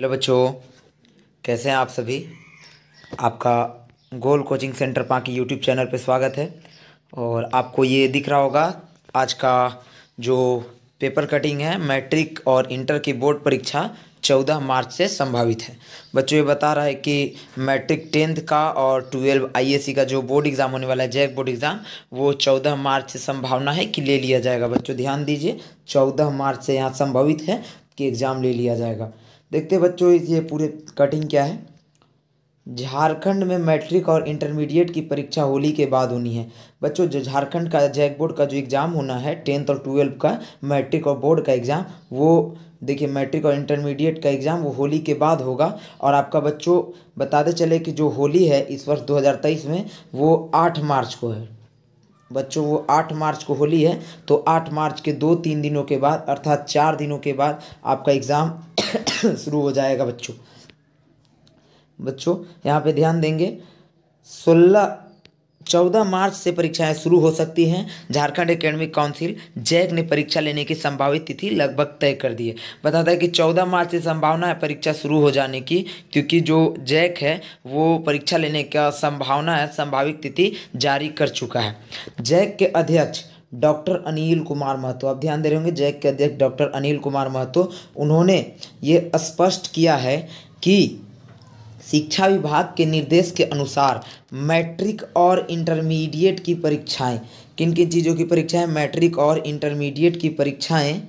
hello बच्चों कैसे हैं आप सभी आपका गोल कोचिंग सेंटर पाँकी यूट्यूब चैनल पर स्वागत है और आपको ये दिख रहा होगा आज का जो पेपर कटिंग है मैट्रिक और इंटर की बोर्ड परीक्षा 14 मार्च से संभावित है बच्चों ये बता रहा है कि मैट्रिक टेंथ का और ट्वेल्व आईएससी e का जो बोर्ड एग्ज़ाम होने वाला है जैक बोर्ड एग्ज़ाम वो 14 मार्च से संभावना है कि ले लिया जाएगा बच्चों ध्यान दीजिए 14 मार्च से यहाँ संभावित है कि एग्ज़ाम ले लिया जाएगा देखते बच्चों ये पूरे कटिंग क्या है झारखंड में मैट्रिक और इंटरमीडिएट की परीक्षा होली के बाद होनी है बच्चों जो झारखंड का जैक बोर्ड का जो एग्ज़ाम होना है टेंथ और ट्वेल्व का मैट्रिक और बोर्ड का एग्ज़ाम वो देखिए मैट्रिक और इंटरमीडिएट का एग्ज़ाम वो होली के बाद होगा और आपका बच्चों बताते चले कि जो होली है इस वर्ष दो में वो आठ मार्च को है बच्चों वो आठ मार्च को होली है तो आठ मार्च के दो तीन दिनों के बाद अर्थात चार दिनों के बाद आपका एग्ज़ाम शुरू हो जाएगा बच्चों बच्चों यहाँ पे ध्यान देंगे सोलह चौदह मार्च से परीक्षाएं शुरू हो सकती हैं झारखंड एकेडमिक काउंसिल जैक ने परीक्षा लेने की संभावित तिथि लगभग तय कर दी है बताता है कि चौदह मार्च से संभावना है परीक्षा शुरू हो जाने की क्योंकि जो जैक है वो परीक्षा लेने का संभावना है संभावित तिथि जारी कर चुका है जैक के अध्यक्ष डॉक्टर अनिल कुमार महतो आप ध्यान दे रहे होंगे जैक के अध्यक्ष डॉक्टर अनिल कुमार महतो उन्होंने ये स्पष्ट किया है कि शिक्षा विभाग के निर्देश के अनुसार मैट्रिक और इंटरमीडिएट की परीक्षाएं किन किन चीज़ों की परीक्षाएं मैट्रिक और इंटरमीडिएट की परीक्षाएं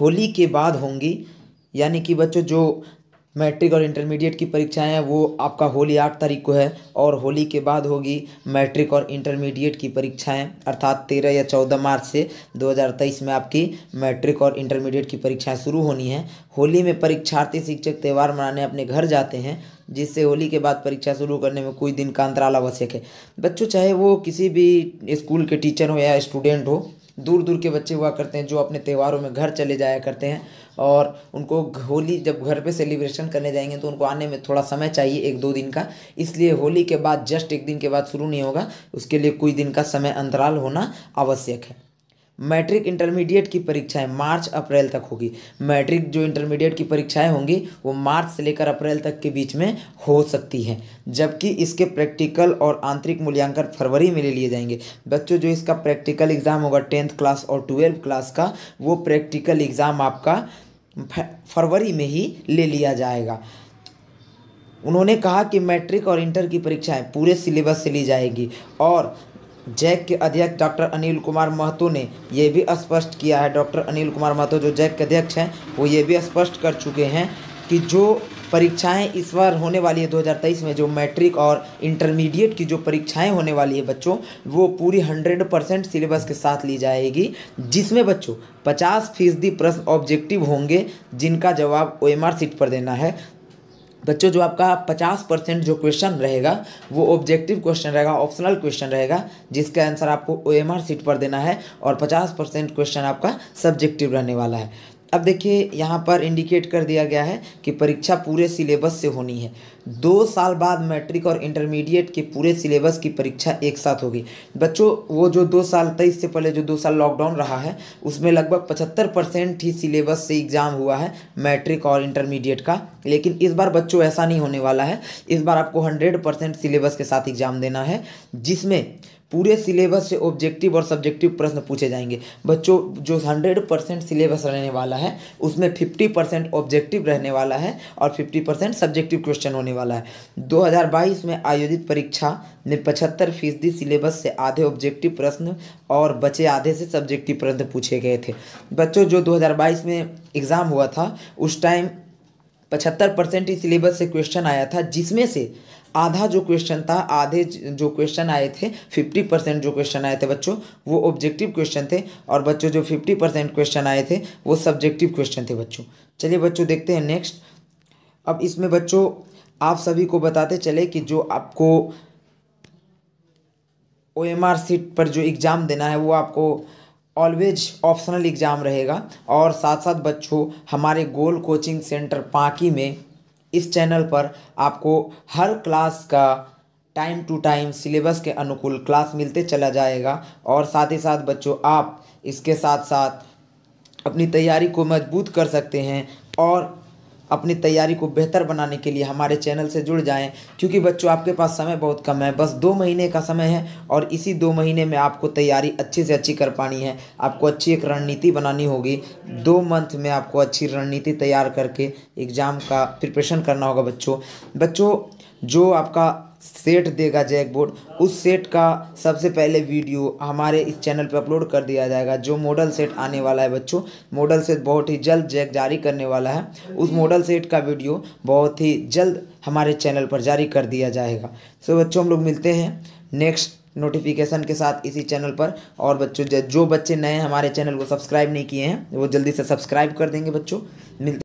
होली के बाद होंगी यानी कि बच्चों जो मैट्रिक और इंटरमीडिएट की परीक्षाएं हैं वो आपका होली आठ तारीख को है और होली के बाद होगी मैट्रिक और इंटरमीडिएट की परीक्षाएं अर्थात तेरह या चौदह मार्च से दो हज़ार तेईस में आपकी मैट्रिक और इंटरमीडिएट की परीक्षाएं शुरू होनी है होली में परीक्षार्थी शिक्षक त्यौहार मनाने अपने घर जाते हैं जिससे होली के बाद परीक्षा शुरू करने में कुछ दिन का अंतराल आवश्यक है बच्चों चाहे वो किसी भी स्कूल के टीचर हो या स्टूडेंट हो दूर दूर के बच्चे हुआ करते हैं जो अपने त्योहारों में घर चले जाया करते हैं और उनको होली जब घर पे सेलिब्रेशन करने जाएंगे तो उनको आने में थोड़ा समय चाहिए एक दो दिन का इसलिए होली के बाद जस्ट एक दिन के बाद शुरू नहीं होगा उसके लिए कुछ दिन का समय अंतराल होना आवश्यक है मैट्रिक इंटरमीडिएट की परीक्षाएं मार्च अप्रैल तक होगी मैट्रिक जो इंटरमीडिएट की परीक्षाएं होंगी वो मार्च से लेकर अप्रैल तक के बीच में हो सकती हैं जबकि इसके प्रैक्टिकल और आंतरिक मूल्यांकन फरवरी में ले लिए जाएंगे बच्चों जो इसका प्रैक्टिकल एग्ज़ाम होगा टेंथ क्लास और ट्वेल्व क्लास का वो प्रैक्टिकल एग्ज़ाम आपका फरवरी में ही ले लिया जाएगा उन्होंने कहा कि मैट्रिक और इंटर की परीक्षाएं पूरे सिलेबस से ली जाएगी और जैक के अध्यक्ष डॉक्टर अनिल कुमार महतो ने यह भी स्पष्ट किया है डॉक्टर अनिल कुमार महतो जो जैक के अध्यक्ष हैं वो ये भी स्पष्ट कर चुके हैं कि जो परीक्षाएं इस बार होने वाली है 2023 में जो मैट्रिक और इंटरमीडिएट की जो परीक्षाएं होने वाली है बच्चों वो पूरी 100 परसेंट सिलेबस के साथ ली जाएगी जिसमें बच्चों 50 फीसदी प्रश्न ऑब्जेक्टिव होंगे जिनका जवाब ओ सीट पर देना है बच्चों जो आपका पचास परसेंट जो क्वेश्चन रहेगा वो ऑब्जेक्टिव क्वेश्चन रहेगा ऑप्शनल क्वेश्चन रहेगा जिसका आंसर आपको ओ एम आर सीट पर देना है और पचास परसेंट क्वेश्चन आपका सब्जेक्टिव रहने वाला है अब देखिए यहाँ पर इंडिकेट कर दिया गया है कि परीक्षा पूरे सिलेबस से होनी है दो साल बाद मैट्रिक और इंटरमीडिएट के पूरे सिलेबस की परीक्षा एक साथ होगी बच्चों वो जो दो साल तेईस से पहले जो दो साल लॉकडाउन रहा है उसमें लगभग पचहत्तर परसेंट ही सिलेबस से एग्ज़ाम हुआ है मैट्रिक और इंटरमीडिएट का लेकिन इस बार बच्चों ऐसा नहीं होने वाला है इस बार आपको हंड्रेड परसेंट सिलेबस के साथ एग्ज़ाम देना है जिसमें पूरे सिलेबस से ऑब्जेक्टिव और सब्जेक्टिव प्रश्न पूछे जाएंगे बच्चों जो हंड्रेड परसेंट सिलेबस रहने वाला है उसमें फिफ्टी परसेंट ऑब्जेक्टिव रहने वाला है और फिफ्टी परसेंट सब्जेक्टिव क्वेश्चन होने वाला है 2022 में आयोजित परीक्षा में पचहत्तर फीसदी सिलेबस से आधे ऑब्जेक्टिव प्रश्न और बचे आधे से सब्जेक्टिव प्रश्न पूछे गए थे बच्चों जो दो में एग्ज़ाम हुआ था उस टाइम पचहत्तर परसेंट ही सिलेबस से क्वेश्चन आया था जिसमें से आधा जो क्वेश्चन था आधे जो क्वेश्चन आए थे फिफ्टी परसेंट जो क्वेश्चन आए थे बच्चों वो ऑब्जेक्टिव क्वेश्चन थे और बच्चों जो फिफ्टी परसेंट क्वेश्चन आए थे वो सब्जेक्टिव क्वेश्चन थे बच्चों चलिए बच्चों देखते हैं नेक्स्ट अब इसमें बच्चों आप सभी को बताते चले कि जो आपको ओ एम आर सीट पर जो एग्ज़ाम देना है वो आपको ऑलवेज ऑप्शनल एग्ज़ाम रहेगा और साथ साथ बच्चों हमारे गोल कोचिंग सेंटर पाकी में इस चैनल पर आपको हर क्लास का टाइम टू टाइम सिलेबस के अनुकूल क्लास मिलते चला जाएगा और साथ ही साथ बच्चों आप इसके साथ साथ अपनी तैयारी को मजबूत कर सकते हैं और अपनी तैयारी को बेहतर बनाने के लिए हमारे चैनल से जुड़ जाएं क्योंकि बच्चों आपके पास समय बहुत कम है बस दो महीने का समय है और इसी दो महीने में आपको तैयारी अच्छी से अच्छी कर पानी है आपको अच्छी एक रणनीति बनानी होगी दो मंथ में आपको अच्छी रणनीति तैयार करके एग्ज़ाम का प्रिपरेशन करना होगा बच्चों बच्चों जो आपका सेट देगा जैकबोर्ड उस सेट का सबसे पहले वीडियो हमारे इस चैनल पर अपलोड कर दिया जाएगा जो मॉडल सेट आने वाला है बच्चों मॉडल सेट बहुत ही जल्द जैक जारी करने वाला है उस मॉडल सेट का वीडियो बहुत ही जल्द हमारे चैनल पर जारी कर दिया जाएगा सो बच्चों हम लोग मिलते हैं नेक्स्ट नोटिफिकेशन के साथ इसी चैनल पर और बच्चों जो बच्चे नए हमारे चैनल को सब्सक्राइब नहीं किए हैं वो जल्दी से सब्सक्राइब कर देंगे बच्चों मिलते